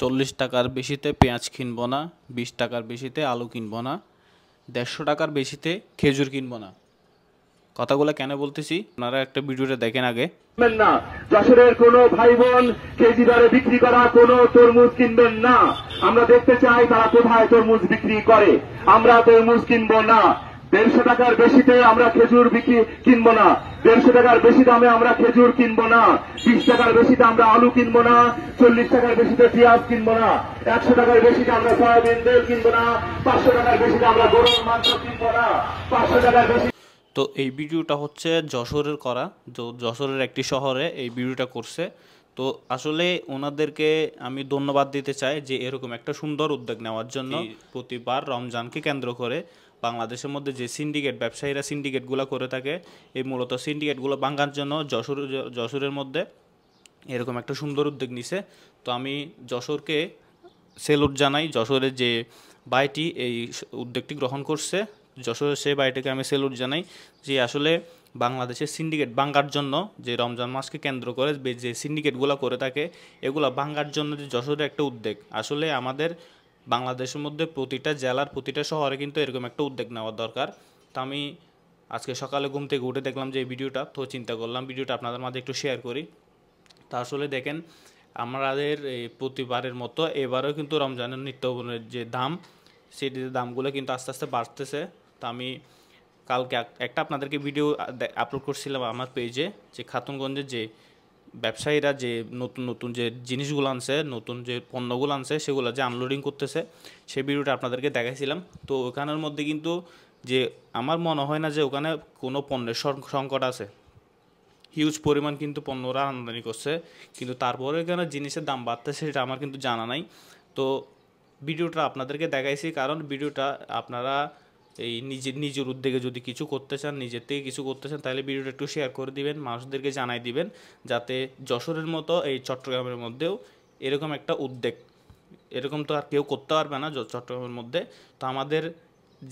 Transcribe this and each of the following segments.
চল্লিশ টাকার বেশিতে পেঁয়াজ কিনবো না বিশ টাকার বেশিতে আলু কিনবো না দেড়শো টাকার বেশিতে খেজুর কিনবো না কথাগুলো কেন বলতেছি আপনারা একটা ভিডিওটা দেখেন আগে না যশোরের কোনো ভাই বোন কেজি বিক্রি করা কোনো তরমুজ কিনবেন না আমরা দেখতে চাই তারা কোথায় তরমুজ বিক্রি করে আমরা তরমুজ কিনবো না দেড়শো টাকার বেশিতে আমরা খেজুর বিক্রি কিনবো না দেড়শো টাকার বেশি দামে আমরা খেজুর কিনবো না বিশ টাকার বেশিতে আমরা আলু কিনবো না চল্লিশ টাকার বেশিতে পেঁয়াজ কিনবো না একশো টাকার বেশিতে আমরা সয়াবিন তেল কিনব না পাঁচশো টাকার বেশিতে আমরা গরুর মাংস কিনব না পাঁচশো টাকার বেশি তো এই ভিডিওটা হচ্ছে যশোরের করা তো যশোরের একটি শহরে এই ভিডিওটা করছে তো আসলে ওনাদেরকে আমি ধন্যবাদ দিতে চাই যে এরকম একটা সুন্দর উদ্যোগ নেওয়ার জন্য প্রতিবার রমজানকে কেন্দ্র করে বাংলাদেশের মধ্যে যে সিন্ডিকেট ব্যবসায়ীরা সিন্ডিকেটগুলো করে থাকে এই মূলত সিন্ডিকেটগুলো ভাঙার জন্য যশোর যশোরের মধ্যে এরকম একটা সুন্দর উদ্যোগ নিছে তো আমি যশোরকে সেলুট জানাই যশোরের যে বাইটি এই উদ্যোগটি গ্রহণ করছে যশোরের সেই বাইটিকে আমি সেলুট জানাই যে আসলে বাংলাদেশের সিন্ডিকেট ভাঙ্গার জন্য যে রমজান মাসকে কেন্দ্র করে যে সিন্ডিকেটগুলো করে থাকে এগুলো ভাঙ্গার জন্য যে যশোরের একটা উদ্যোগ আসলে আমাদের বাংলাদেশের মধ্যে প্রতিটা জেলার প্রতিটা শহরে কিন্তু এরকম একটা উদ্যোগ নেওয়া দরকার তো আমি আজকে সকালে ঘুম থেকে উঠে দেখলাম যে এই ভিডিওটা তো চিন্তা করলাম ভিডিওটা আপনাদের মাঝে একটু শেয়ার করি তা আসলে দেখেন আমাদের প্রতিবারের মতো এবারেও কিন্তু রমজানের নিত্যবনের যে দাম সেটির দামগুলো কিন্তু আস্তে আস্তে বাড়তেছে তো আমি কালকে একটা আপনাদেরকে ভিডিও আপলোড করছিলাম আমার পেজে যে খাতুনগঞ্জের যে ব্যবসায়ীরা যে নতুন নতুন যে জিনিসগুলো আনছে নতুন যে পণ্যগুলো আনছে সেগুলো যে আনলোডিং করতেছে সেই ভিডিওটা আপনাদেরকে দেখাইছিলাম তো ওখানের মধ্যে কিন্তু যে আমার মনে হয় না যে ওখানে কোনো পণ্যের সংকট আছে হিউজ পরিমাণ কিন্তু পণ্যরা আমদানি করছে কিন্তু তারপরে কেন জিনিসের দাম বাড়তেছে সেটা আমার কিন্তু জানা নাই তো ভিডিওটা আপনাদেরকে দেখাইছি কারণ ভিডিওটা আপনারা এই নিজের নিজের উদ্যোগে যদি কিছু করতে চান নিজের থেকে কিছু করতে চান তাহলে ভিডিওটা একটু শেয়ার করে দিবেন মানুষদেরকে জানাই দিবেন যাতে যশোরের মতো এই চট্টগ্রামের মধ্যেও এরকম একটা উদ্যোগ এরকম তো আর কেউ করতে পারবে না চট্টগ্রামের মধ্যে তো আমাদের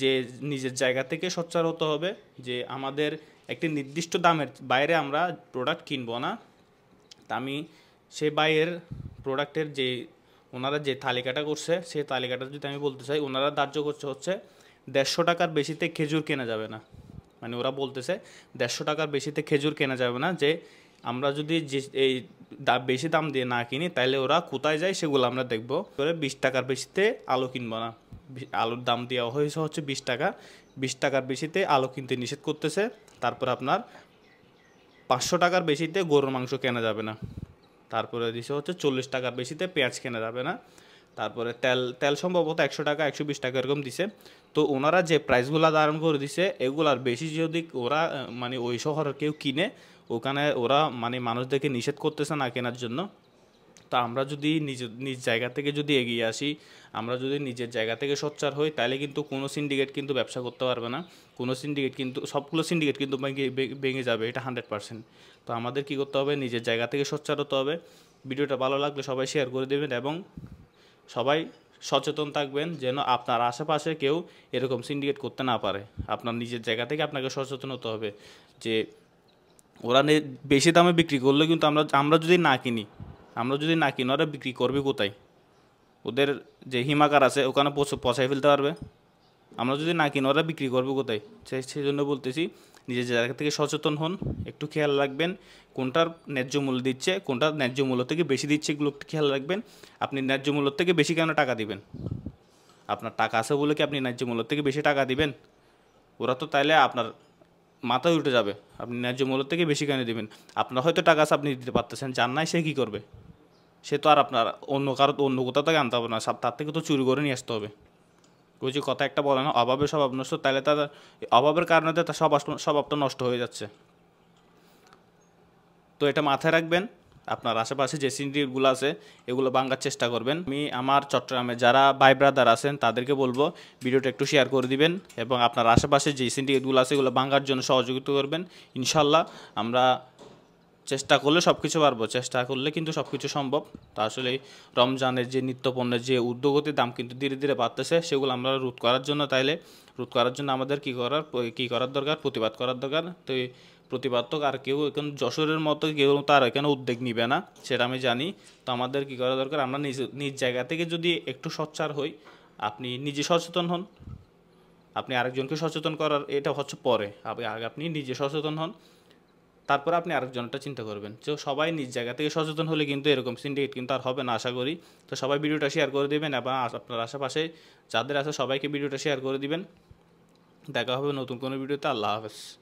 যে নিজের জায়গা থেকে সোচ্চার হতে হবে যে আমাদের একটি নির্দিষ্ট দামের বাইরে আমরা প্রোডাক্ট কিনবো না তা আমি সে বাইয়ের প্রোডাক্টের যে ওনারা যে তালিকাটা করছে সেই তালিকাটা যদি আমি বলতে চাই ওনারা ধার্য করছে হচ্ছে দেড়শো টাকার বেশিতে খেজুর কেনা যাবে না মানে ওরা বলতেছে দেড়শো টাকার বেশিতে খেজুর কেনা যাবে না যে আমরা যদি যে এই বেশি দাম দিয়ে না কিনি তাহলে ওরা কোথায় যায় সেগুলো আমরা দেখব করে বিশ টাকার বেশিতে আলু কিনবো না আলুর দাম দেওয়া হয়েছে হচ্ছে বিশ টাকা বিশ টাকার বেশিতে আলু কিনতে নিষেধ করতেছে তারপর আপনার পাঁচশো টাকার বেশিতে গরুর মাংস কেনা যাবে না তারপরে দিছে হচ্ছে চল্লিশ টাকার বেশিতে পেঁয়াজ কেনা যাবে না তারপরে তেল তেল সম্ভবত একশো টাকা একশো বিশ টাকা এরকম দিছে তো ওনারা যে প্রাইসগুলো ধারণ করে দিছে এগুলার বেশি যদি ওরা মানে ওই শহরের কেউ কিনে ওখানে ওরা মানে মানুষদেরকে নিষেধ করতেছে না কেনার জন্য তা আমরা যদি নিজ নিজ জায়গা থেকে যদি এগিয়ে আসি আমরা যদি নিজের জায়গা থেকে সোচ্চার হই তাহলে কিন্তু কোনো সিন্ডিকেট কিন্তু ব্যবসা করতে পারবে না কোনো সিন্ডিকেট কিন্তু সবগুলো সিন্ডিকেট কিন্তু ভেঙে যাবে এটা হান্ড্রেড পার্সেন্ট তো আমাদের কী করতে হবে নিজের জায়গা থেকে সোচ্চার হতে হবে ভিডিওটা ভালো লাগলে সবাই শেয়ার করে দেবেন এবং সবাই সচেতন থাকবেন যেন আপনার আশেপাশে কেউ এরকম সিন্ডিকেট করতে না পারে আপনার নিজের জায়গা থেকে আপনাকে সচেতন হতে হবে যে ওরা বেশি দামে বিক্রি করলে কিন্তু আমরা আমরা যদি না কিনি আমরা যদি না কিনি ওরা বিক্রি করবে কোথায় ওদের যে হিমাগার আছে ওখানে পচাই ফেলতে পারবে আমরা যদি না কিনি ওরা বিক্রি করবো কোথায় সেই জন্য বলতেছি নিজের জায়গা থেকে সচেতন হন একটু খেয়াল রাখবেন কোনটার ন্যায্য মূল্য দিচ্ছে কোনটার ন্যায্য মূল্য থেকে বেশি দিচ্ছে এগুলো একটু খেয়াল রাখবেন আপনি ন্যায্য মূল্য থেকে বেশি কেন টাকা দিবেন আপনার টাকা আছে বলে কি আপনি ন্যায্য মূল্য থেকে বেশি টাকা দিবেন ওরা তো তাইলে আপনার মাথায় উঠে যাবে আপনি ন্যায্য মূল্য থেকে বেশি কেন দেবেন আপনার হয়তো টাকা আছে আপনি দিতে পারতেছেন যার নাই সে কী করবে সে তো আর আপনার অন্য কারো অন্য কোথাও থেকে আনতে হবে না তার থেকে তো চুরি করে নিয়ে আসতে হবে বুঝি কথা একটা বলে না অভাবে স্বভাব নষ্ট তাহলে তার অভাবের কারণে তার স্বভাব স্বভাবটা নষ্ট হয়ে যাচ্ছে তো এটা মাথায় রাখবেন আপনার আশেপাশে যে সিন্ডিকেটগুলো আছে এগুলো ভাঙার চেষ্টা করবেন আমি আমার চট্টগ্রামে যারা ভাই ব্রাদার আছেন তাদেরকে বলবো ভিডিওটা একটু শেয়ার করে দিবেন এবং আপনার আশেপাশে যে সিন্ডিকেটগুলো আছে এগুলো ভাঙার জন্য সহযোগিতা করবেন ইনশাল্লাহ আমরা চেষ্টা করলে সব কিছু পারবো চেষ্টা করলে কিন্তু সব কিছু সম্ভব তা আসলে রমজানের যে নিত্যপণ্যের যে উদ্যোগতির দাম কিন্তু ধীরে ধীরে বাড়তেছে সেগুলো আমরা রোধ করার জন্য তাইলে রোধ করার জন্য আমাদের কী করার কী করার দরকার প্রতিবাদ করার দরকার তো প্রতিবাদ তো আর কেউ এখন যশোরের মতো কেউ তার এখানে উদ্যোগ নিবে না সেটা আমি জানি তো আমাদের কী করা দরকার আমরা নিজ নিজ জায়গা থেকে যদি একটু সচ্চার হই আপনি নিজে সচেতন হন আপনি আরেকজনকে সচেতন করার এটা হচ্ছে পরে আগে আপনি নিজে সচেতন হন তারপর আপনি আরেকজনটা চিন্তা করবেন যে সবাই নিজ জায়গা থেকে সচেতন হলে কিন্তু এরকম সিন্ডিকেট কিন্তু আর হবে না আশা করি তো সবাই ভিডিওটা শেয়ার করে দেবেন এবং আপনার আশেপাশে যাদের আছে সবাইকে ভিডিওটা শেয়ার করে দিবেন দেখা হবে নতুন কোনো ভিডিওতে আল্লাহ হাফেজ